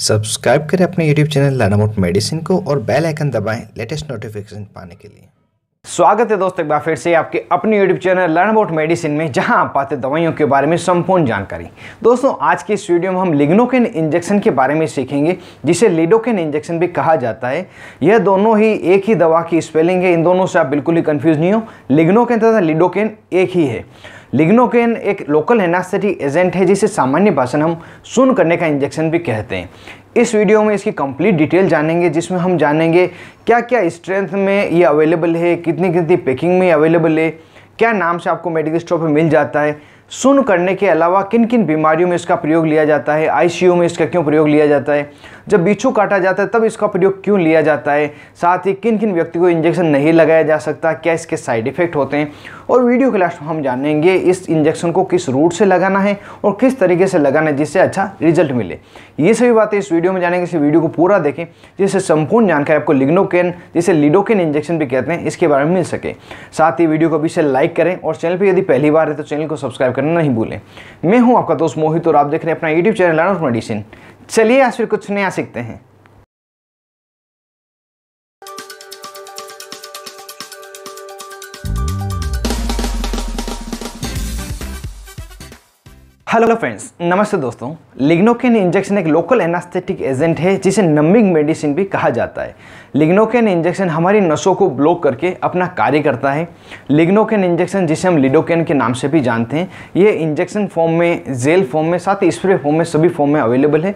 subscribe करें अपने YouTube channel लानामोट medicine को और बेल आइकन दबाएं लेटेस्ट नोटिफिकेशन पाने के लिए स्वागत है दोस्तों एक बार फिर से आपके अपने YouTube channel learn about medicine में जहां आप पाते दवाइयों के बारे में संपूर्ण जानकारी दोस्तों आज के इस वीडियो में हम लिग्नोकेन इंजेक्शन के बारे में सीखेंगे जिसे लिडोकेन इंजेक्शन भी कहा जाता है यह दोनों ही एक ही दवा की स्पेलिंग है इन दोनों से आप बिल्कुल ही कन्फ्यूज़ नहीं हो लिग्नोकेन तथा लिडोकेन एक ही है लिग्नोकेन एक लोकल एनास्थेटिक एजेंट है जिसे सामान्य भाषण हम सुन करने का इंजेक्शन भी कहते हैं इस वीडियो में इसकी कंप्लीट डिटेल जानेंगे जिसमें हम जानेंगे क्या क्या स्ट्रेंथ में ये अवेलेबल है कितनी कितनी पैकिंग में अवेलेबल है क्या नाम से आपको मेडिकल स्टोर पर मिल जाता है सुन करने के अलावा किन किन बीमारियों में इसका प्रयोग लिया जाता है आईसीयू में इसका क्यों प्रयोग लिया जाता है जब बिच्छू काटा जाता है तब इसका प्रयोग क्यों लिया जाता है साथ ही किन किन व्यक्ति को इंजेक्शन नहीं लगाया जा सकता क्या इसके साइड इफेक्ट होते हैं और वीडियो के लास्ट में हम जानेंगे इस इंजेक्शन को किस रूट से लगाना है और किस तरीके से लगाना है जिससे अच्छा रिजल्ट मिले ये सभी बातें इस वीडियो में जानेंगे इस वीडियो को पूरा देखें जिससे संपूर्ण जानकारी आपको लिग्नोकेन जिसे लिडोकेन इंजेक्शन भी कहते हैं इसके बारे में मिल सके साथ ही वीडियो को अभी से लाइक करें और चैनल पर यदि पहली बार है तो चैनल को सब्सक्राइब करना नहीं भूलें मैं हूँ आपका दोस्त मोहित और आप देख रहे हैं अपना यूट्यूब चैनल मेडिसिन चलिए आज फिर कुछ नया सीखते हैं हेलो फ्रेंड्स नमस्ते दोस्तों लिग्नोकेन इंजेक्शन एक लोकल एनास्थेटिक एजेंट है जिसे नम्बिंग मेडिसिन भी कहा जाता है लिग्नोकेन इंजेक्शन हमारी नसों को ब्लॉक करके अपना कार्य करता है लिग्नोकेन इंजेक्शन जिसे हम लिडोकेन के नाम से भी जानते हैं ये इंजेक्शन फॉर्म में जेल फॉर्म में साथ ही स्प्रे फॉर्म में सभी फॉर्म में अवेलेबल है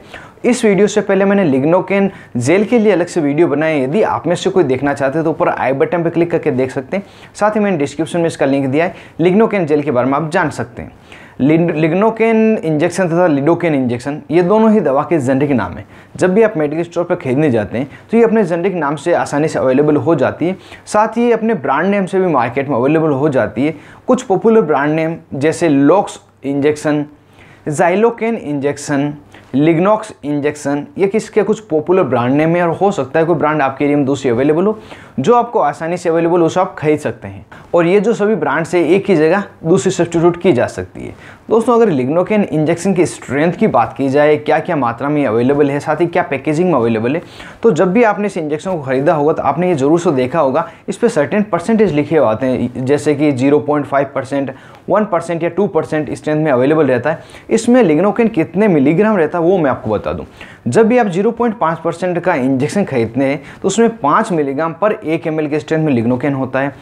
इस वीडियो से पहले मैंने लिग्नोकेन जेल के लिए अलग से वीडियो बनाए यदि आप में से कोई देखना चाहते हैं तो ऊपर आई बटन पर क्लिक करके देख सकते हैं साथ ही मैंने डिस्क्रिप्शन में इसका लिंक दिया है लिग्नोकेन जेल के बारे में आप जान सकते हैं लिग्नोकेन इंजेक्शन तथा लिडोकेन इंजेक्शन ये दोनों ही दवा के जेनरिक नाम हैं जब भी आप मेडिकल स्टोर पर खरीदने जाते हैं तो ये अपने जेनरिक नाम से आसानी से अवेलेबल हो जाती है साथ ही अपने ब्रांड नेम से भी मार्केट में अवेलेबल हो जाती है कुछ पॉपुलर ब्रांड नेम जैसे Lox injection Xylocaine injection Lignox injection ये किसके कुछ पॉपुलर ब्रांड नेम है और हो सकता है कोई ब्रांड आपके एरिया में दूसरी अवेलेबल हो जो आपको आसानी से अवेलेबल सो आप खरीद सकते हैं और ये जो सभी ब्रांड से एक ही जगह दूसरी सब्सटीट्यूट की जा सकती है दोस्तों अगर लिग्नोकेन इंजेक्शन की स्ट्रेंथ की बात की जाए क्या क्या मात्रा में अवेलेबल है साथ ही क्या पैकेजिंग में अवेलेबल है तो जब भी आपने इस इंजेक्शन को खरीदा होगा तो आपने ये जरूर से देखा होगा इस पर सर्टेन परसेंटेज लिखे हुए आते हैं जैसे कि zero point five percent one percent या टू परसेंट स्ट्रेंथ में अवेलेबल रहता है इसमें लिग्नोकेन कितने मिलीग्राम रहता है वो मैं आपको बता दूं जब भी आप 0.5 परसेंट का इंजेक्शन खरीदते हैं तो उसमें 5 मिलीग्राम पर एक एम के स्ट्रेंथ में लिग्नोकेन होता है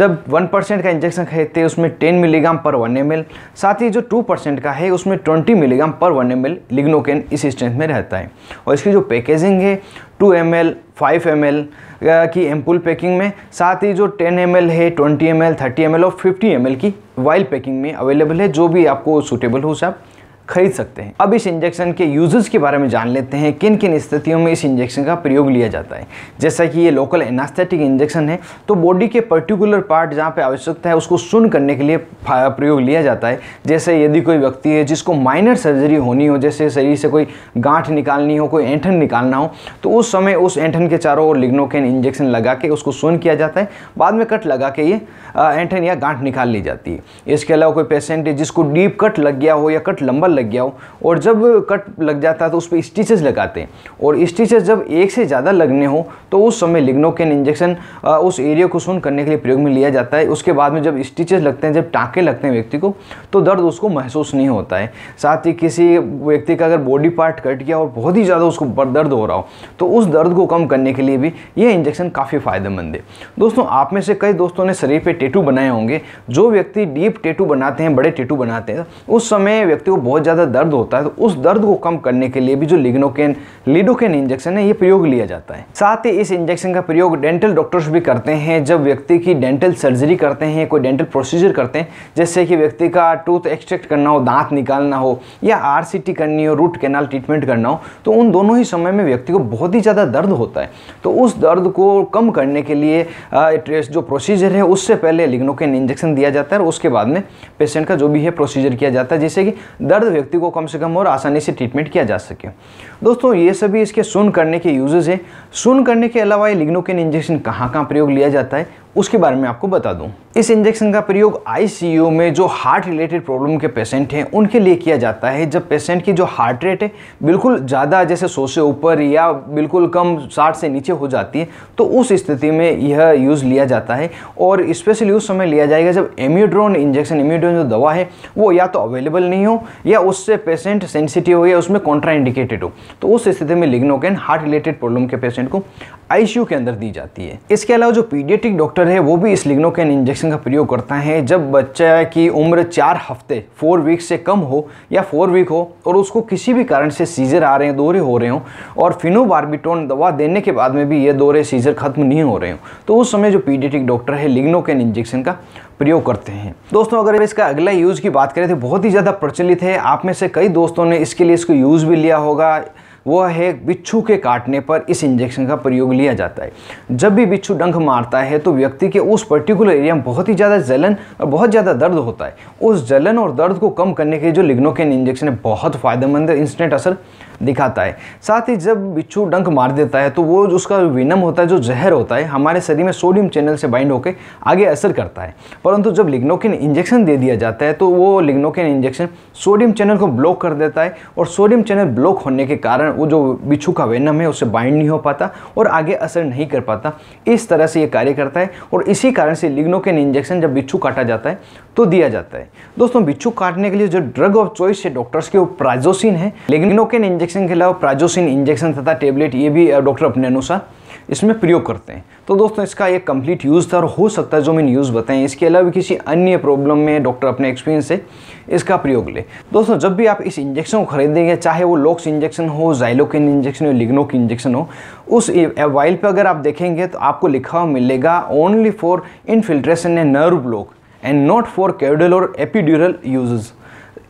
जब 1 परसेंट का इंजेक्शन खरीदते हैं उसमें 10 मिलीग्राम पर 1 एम साथ ही जो 2 परसेंट का है उसमें twenty milligram per one M lignocaine इस स्ट्रेंथ में रहता है और इसकी जो पैकेजिंग है two M L five M L की एम्पुल पैकिंग में साथ ही जो टेन एम एल है twenty M L thirty M L और फिफ्टी एम एल की वाइल पैकिंग में अवेलेबल है जो भी आपको सूटेबल हो उसे आप खरीद सकते हैं अब इस इंजेक्शन के यूजेस के बारे में जान लेते हैं किन किन स्थितियों में इस इंजेक्शन का प्रयोग लिया जाता है जैसा कि ये लोकल एनास्थेटिक इंजेक्शन है तो बॉडी के पर्टिकुलर पार्ट जहाँ पे आवश्यकता है उसको सुन करने के लिए प्रयोग लिया जाता है जैसे यदि कोई व्यक्ति है जिसको माइनर सर्जरी होनी हो जैसे शरीर से कोई गांठ निकालनी हो कोई ऐंठन निकालना हो तो उस समय उस ऐंठन के चारों ओर लिग्नोकेन इंजेक्शन लगा के उसको सुन किया जाता है बाद में कट लगा के ये ऐंठन या गांठ निकाल ली जाती है इसके अलावा कोई पेशेंट है जिसको डीप कट लग गया हो या कट लंबा लग गया हो और जब कट लग जाता है तो उस पर स्टिचेस लगाते हैं और स्टिचेस जब एक से ज़्यादा लगने हो तो उस समय लिग्नोकेन इंजेक्शन उस एरिया को सुन करने के लिए प्रयोग में लिया जाता है उसके बाद में जब स्टिचेस लगते हैं जब टाँके लगते हैं व्यक्ति को तो दर्द उसको महसूस नहीं होता है साथ ही किसी व्यक्ति का अगर बॉडी पार्ट कट गया और बहुत ही ज़्यादा उसको दर्द हो रहा हो तो उस दर्द को कम करने के लिए भी यह इंजेक्शन काफ़ी फ़ायदेमंद है दोस्तों आप में से कई दोस्तों ने शरीर पे टेटू बनाए होंगे जो व्यक्ति डीप टेटू बनाते हैं बड़े टेटू बनाते हैं उस समय व्यक्ति को बहुत बहुत ज़्यादा दर्द होता है तो उस दर्द को कम करने के लिए भी जो लिग्नोकेन लिडोकेन इंजेक्शन है ये प्रयोग लिया जाता है साथ ही इस इंजेक्शन का प्रयोग डेंटल डॉक्टर्स भी करते हैं जब व्यक्ति की डेंटल सर्जरी करते हैं कोई डेंटल प्रोसीजर करते हैं जैसे कि व्यक्ति का टूथ एक्सट्रैक्ट करना हो दांत निकालना हो या आर करनी हो रूट कैनाल ट्रीटमेंट करना हो तो उन दोनों ही समय में व्यक्ति को बहुत ही ज़्यादा दर्द होता है तो उस दर्द को कम करने के लिए जो प्रोसीजर है उससे पहले लिग्नोकेन इंजेक्शन दिया जाता है और उसके बाद में पेशेंट का जो भी है प्रोसीजर किया जाता है जिससे कि दर्द व्यक्ति को कम से कम और आसानी से ट्रीटमेंट किया जा सके दोस्तों ये सभी इसके सुन करने के यूजेज़ हैं सुन करने के अलावा ये लिग्नोकेन इंजेक्शन कहाँ कहाँ प्रयोग लिया जाता है उसके बारे में आपको बता दूं इस इंजेक्शन का प्रयोग आईसीयू में जो हार्ट रिलेटेड प्रॉब्लम के पेशेंट हैं उनके लिए किया जाता है जब पेशेंट की जो हार्ट रेट है बिल्कुल ज़्यादा जैसे सौ से ऊपर या बिल्कुल कम साठ से नीचे हो जाती है तो उस स्थिति में यह यूज़ लिया जाता है और स्पेशली उस समय लिया जाएगा जब एम्यूड्रोन इंजेक्शन एम्यूड्रोन जो दवा है वो या तो अवेलेबल नहीं हो या उससे पेशेंट सेंसिटिव हो या उसमें कॉन्ट्राइंडिकेटेड हो तो उस स्थिति में लिग्नोकैन हार्ट रिलेटेड प्रॉब्लम के पेशेंट को आईसीयू के अंदर दी जाती है इसके अलावा जो पीडियाटिक डॉक्टर है वो भी इस लिग्नोकैन इंजेक्शन का प्रयोग करता है जब बच्चा की उम्र चार हफ्ते फोर वीक से कम हो या फोर वीक हो और उसको किसी भी कारण से सीजर आ रहे हैं दौरे हो रहे हों और फिनोबार्बिटोन दवा देने के बाद में भी ये दौरे सीजर खत्म नहीं हो रहे हों तो उस समय जो पीडियाटिक डॉक्टर है लिग्नोकेन इंजेक्शन का प्रयोग करते हैं दोस्तों अगर इसका अगला यूज़ की बात करें तो बहुत ही ज़्यादा प्रचलित है आप में से कई दोस्तों ने इसके लिए इसको यूज़ भी लिया होगा वो है बिच्छू के काटने पर इस इंजेक्शन का प्रयोग लिया जाता है जब भी बिच्छू डंख मारता है तो व्यक्ति के उस पर्टिकुलर एरिया में बहुत ही ज़्यादा जलन और बहुत ज़्यादा दर्द होता है उस जलन और दर्द को कम करने के जो लिग्नोकेन इंजेक्शन है बहुत फ़ायदेमंद इंस्टेंट असर दिखाता है साथ ही जब बिच्छू डंक मार देता है तो वो उसका विनम होता है जो जहर होता है हमारे शरीर में सोडियम चैनल से बाइंड होकर आगे असर करता है परंतु जब लिग्नोकिन इंजेक्शन दे दिया जाता है तो वो लिग्नोकिन इंजेक्शन सोडियम चैनल को ब्लॉक कर देता है और सोडियम चैनल ब्लॉक होने के कारण वो जो बिच्छू का वेनम है उससे बाइंड नहीं हो पाता और आगे असर नहीं कर पाता इस तरह से ये कार्य करता है और इसी कारण से लिग्नोकेन इंजेक्शन जब बिच्छू काटा जाता है तो दिया जाता है दोस्तों बिच्छू काटने के लिए जो ड्रग ऑफ चॉइस है डॉक्टर्स के वो प्राइजोसिन है लिग्नोकेन इंजेक्शन इंजेक्शन के अलावा प्राजोसिन इंजेक्शन तथा टेबलेट ये भी डॉक्टर अपने अनुसार इसमें प्रयोग करते हैं तो दोस्तों इसका एक कंप्लीट यूज़ था और हो सकता है जो मैंने यूज़ बताएं इसके अलावा किसी अन्य प्रॉब्लम में डॉक्टर अपने एक्सपीरियंस से इसका प्रयोग ले दोस्तों जब भी आप इस इंजेक्शन को खरीदेंगे चाहे वो लोक्स इंजेक्शन हो जाइलोकिन इंजेक्शन हो लिग्नोक इंजेक्शन हो उस वाइल पर अगर आप देखेंगे तो आपको लिखा हुआ मिलेगा only for infiltration and nerve block and not for caudal और एपिड्यूरल यूजेज़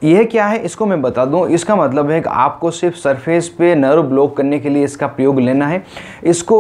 यह क्या है इसको मैं बता दूं इसका मतलब है कि आपको सिर्फ सरफेस पे नर्व ब्लॉक करने के लिए इसका प्रयोग लेना है इसको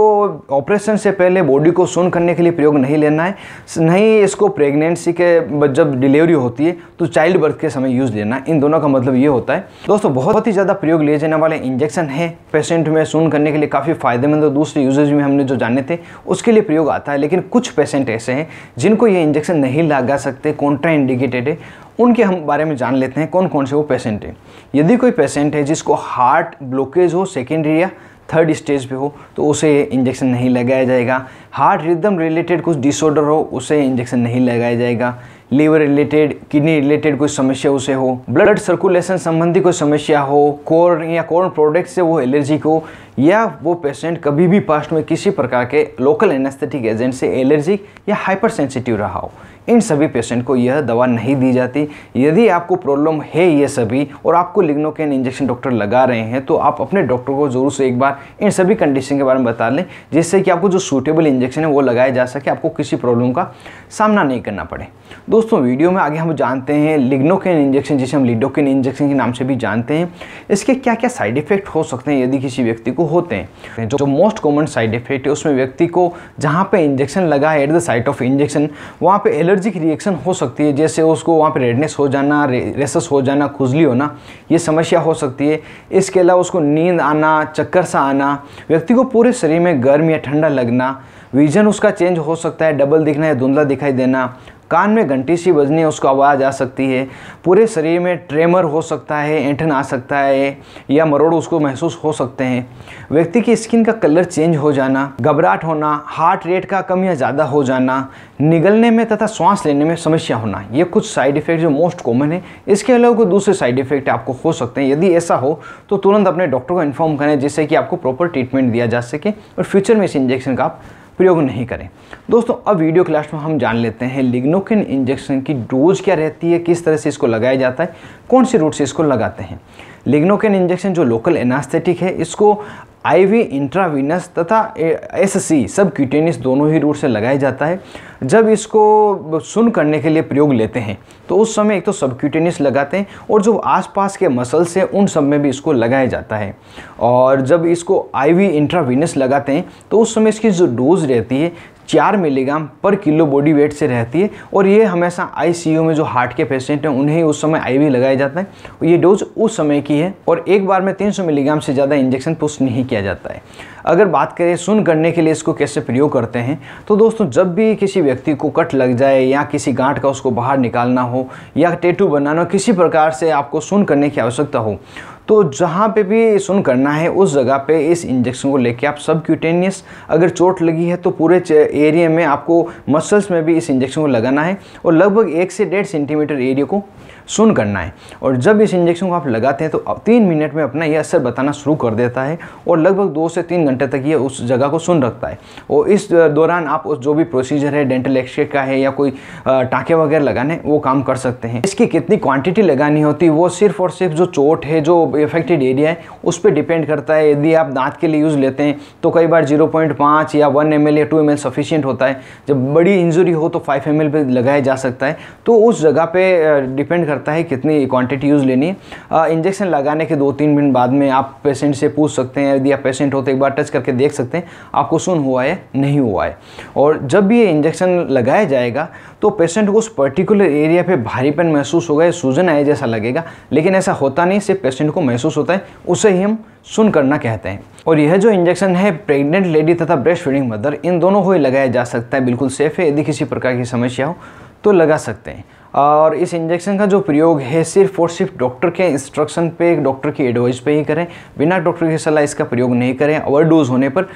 ऑपरेशन से पहले बॉडी को सुन करने के लिए प्रयोग नहीं लेना है नहीं इसको प्रेगनेंसी के जब डिलीवरी होती है तो चाइल्ड बर्थ के समय यूज़ लेना इन दोनों का मतलब ये होता है दोस्तों बहुत ही ज़्यादा प्रयोग लिए जाने वाले इंजेक्शन है पेशेंट में सुन करने के लिए काफ़ी फ़ायदेमंद और दूसरे यूजेज में हमने जो जाने थे उसके लिए प्रयोग आता है लेकिन कुछ पेशेंट ऐसे हैं जिनको ये इंजेक्शन नहीं लगा सकते कॉन्ट्राइंडिकेटेड है उनके हम बारे में जान लेते हैं कौन कौन से वो पेशेंट हैं यदि कोई पेशेंट है जिसको हार्ट ब्लॉकेज हो सेकेंडरी या थर्ड स्टेज पे हो तो उसे इंजेक्शन नहीं लगाया जाएगा हार्ट रिदम रिलेटेड कुछ डिसऑर्डर हो उसे इंजेक्शन नहीं लगाया जाएगा लीवर रिलेटेड किडनी रिलेटेड कोई समस्या उसे हो ब्लड सर्कुलेशन संबंधी कोई समस्या हो कोर या कोर्न प्रोडक्ट से वो एलर्जिक हो या वो पेशेंट कभी भी पास्ट में किसी प्रकार के लोकल एनेस्थेटिक एजेंट से एलर्जिक या हाइपर सेंसिटिव रहा हो इन सभी पेशेंट को यह दवा नहीं दी जाती यदि आपको प्रॉब्लम है ये सभी और आपको लिग्नोकेन इंजेक्शन डॉक्टर लगा रहे हैं तो आप अपने डॉक्टर को ज़रूर से एक बार इन सभी कंडीशन के बारे में बता लें जिससे कि आपको जो सूटेबल इंजेक्शन है वो लगाया जा सके आपको किसी प्रॉब्लम का सामना नहीं करना पड़े दोस्तों वीडियो में आगे हम जानते हैं लिग्नोकेन इंजेक्शन जिसे हम लिडोकेन इंजेक्शन के नाम से भी जानते हैं इसके क्या क्या साइड इफेक्ट हो सकते हैं यदि किसी व्यक्ति को होते हैं जो मोस्ट कॉमन साइड इफेक्ट है उसमें व्यक्ति को जहाँ पर इंजेक्शन लगा है at the site of injection वहाँ पर एलर्जिक रिएक्शन हो सकती है जैसे उसको वहाँ पे रेडनेस हो जाना रे, रेसस हो जाना खुजली होना ये समस्या हो सकती है इसके अलावा उसको नींद आना चक्कर सा आना व्यक्ति को पूरे शरीर में गर्म या ठंडा लगना विजन उसका चेंज हो सकता है डबल दिखना या धुंधला दिखाई देना कान में घंटी सी बजनी उसको आवाज़ आ सकती है पूरे शरीर में ट्रेमर हो सकता है ऐंठन आ सकता है या मरोड़ उसको महसूस हो सकते हैं व्यक्ति की स्किन का कलर चेंज हो जाना घबराहट होना हार्ट रेट का कम या ज़्यादा हो जाना निगलने में तथा सांस लेने में समस्या होना ये कुछ साइड इफ़ेक्ट जो मोस्ट कॉमन है इसके अलावा कोई दूसरे साइड इफ़ेक्ट आपको हो सकते हैं यदि ऐसा हो तो तुरंत अपने डॉक्टर को इन्फॉर्म करें जिससे कि आपको प्रॉपर ट्रीटमेंट दिया जा सके और फ्यूचर में इस इंजेक्शन का आप प्रयोग नहीं करें दोस्तों अब वीडियो क्लास में हम जान लेते हैं लिग्नोकिन इंजेक्शन की डोज क्या रहती है किस तरह से इसको लगाया जाता है कौन से रूट से इसको लगाते हैं लिग्नोकिन इंजेक्शन जो लोकल एनास्थेटिक है इसको आईवी इंट्रावीनस तथा एससी सब क्यूटेनिस दोनों ही रूट से लगाया जाता है जब इसको सुन करने के लिए प्रयोग लेते हैं तो उस समय एक तो सब सबक्यूटेनियस लगाते हैं और जो आसपास के मसल्स हैं उन सब में भी इसको लगाया जाता है और जब इसको आईवी इंट्रावीनस लगाते हैं तो उस समय इसकी जो डोज रहती है चार मिलीग्राम पर किलो बॉडी वेट से रहती है और ये हमेशा आईसीयू में जो हार्ट के पेशेंट हैं उन्हें उस समय आईवी लगाया जाता है ये डोज उस समय की है और एक बार में 300 मिलीग्राम से ज़्यादा इंजेक्शन पुश नहीं किया जाता है अगर बात करें सुन करने के लिए इसको कैसे प्रयोग करते हैं तो दोस्तों जब भी किसी व्यक्ति को कट लग जाए या किसी गांठ का उसको बाहर निकालना हो या टेटू बनाना हो किसी प्रकार से आपको सुन करने की आवश्यकता हो तो जहाँ पे भी सुन करना है उस जगह पे इस इंजेक्शन को लेके आप सब क्यूटेनियस अगर चोट लगी है तो पूरे एरिया में आपको मसल्स में भी इस इंजेक्शन को लगाना है और लगभग एक से डेढ़ सेंटीमीटर एरिया को सुन करना है और जब इस इंजेक्शन को आप लगाते हैं तो तीन मिनट में अपना यह असर बताना शुरू कर देता है और लगभग दो से तीन घंटे तक ये उस जगह को सुन रखता है और इस दौरान आप उस जो भी प्रोसीजर है डेंटल एक्सरे का है या कोई टाँके वगैरह लगाने वो काम कर सकते हैं इसकी कितनी क्वान्टिटी लगानी होती है वो सिर्फ और सिर्फ जो चोट है जो इफेक्टेड एरिया है उस पर डिपेंड करता है यदि आप दांत के लिए यूज़ लेते हैं तो कई बार जीरो या वन एम या टू एम सफिशियंट होता है जब बड़ी इंजरी हो तो फाइव एम एल लगाया जा सकता है तो उस जगह पर डिपेंड करता है कितनी क्वांटिटी यूज़ लेनी इंजेक्शन लगाने के दो तीन मिनट बाद में आप पेशेंट से पूछ सकते हैं यदि आप पेशेंट होते तो एक बार टच करके देख सकते हैं आपको सुन हुआ है नहीं हुआ है और जब भी ये इंजेक्शन लगाया जाएगा तो पेशेंट को उस पर्टिकुलर एरिया पे भारीपन महसूस होगा या सूजन आए जैसा लगेगा लेकिन ऐसा होता नहीं सिर्फ पेशेंट को महसूस होता है उसे ही हम सुन करना कहते हैं और यह जो इंजेक्शन है प्रेग्नेंट लेडी तथा ब्रेस्ट फीडिंग मदर इन दोनों को ही लगाया जा सकता है बिल्कुल सेफ है यदि किसी प्रकार की समस्या हो तो लगा सकते हैं और इस इंजेक्शन का जो प्रयोग है सिर्फ और सिर्फ डॉक्टर के इंस्ट्रक्शन पे डॉक्टर की एडवाइस पे ही करें बिना डॉक्टर की सलाह इसका प्रयोग नहीं करें ओवरडोज होने पर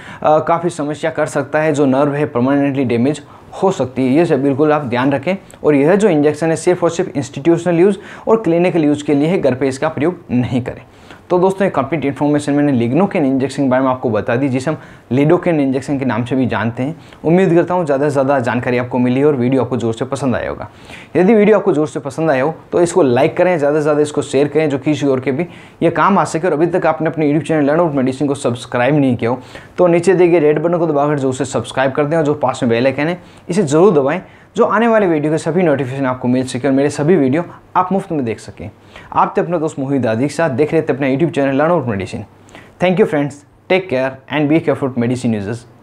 काफ़ी समस्या कर सकता है जो नर्व है परमानेंटली डैमेज हो सकती है ये सब बिल्कुल आप ध्यान रखें और यह जो इंजेक्शन है सिर्फ और सिर्फ इंस्टीट्यूशनल यूज़ और क्लिनिकल यूज़ के लिए घर पर इसका प्रयोग नहीं करें तो दोस्तों ये कंप्लीट इन्फॉर्मेशन मैंने लिग्नोकेन इंजेक्शन के बारे में आपको बता दी जिसे हम लिडोकेन इंजेक्शन के नाम से भी जानते हैं उम्मीद करता हूँ ज़्यादा से ज़्यादा जानकारी आपको मिली और वीडियो आपको जोर से पसंद आया होगा यदि वीडियो आपको जोर से पसंद आया हो तो इसको लाइक करें ज़्यादा से ज़्यादा इसको शेयर करें जो किसी और के भी ये काम आ सके और अभी तक आपने अपने YouTube channel Learn Out Medicine को सब्सक्राइब नहीं किया हो तो नीचे दिए गए रेड बटन को दबाकर जोर से सब्सक्राइब कर दें और जो पास में बेलाइकन है इसे ज़रूर दबाएँ जो आने वाले वीडियो के सभी नोटिफिकेशन आपको मिल सके और मेरे सभी वीडियो आप मुफ्त में देख सकें आप थे तो अपने दोस्त मोहित आदि के साथ देख रहे थे अपना YouTube channel Learn Out Medicine thank you friends take care and be careful medicine users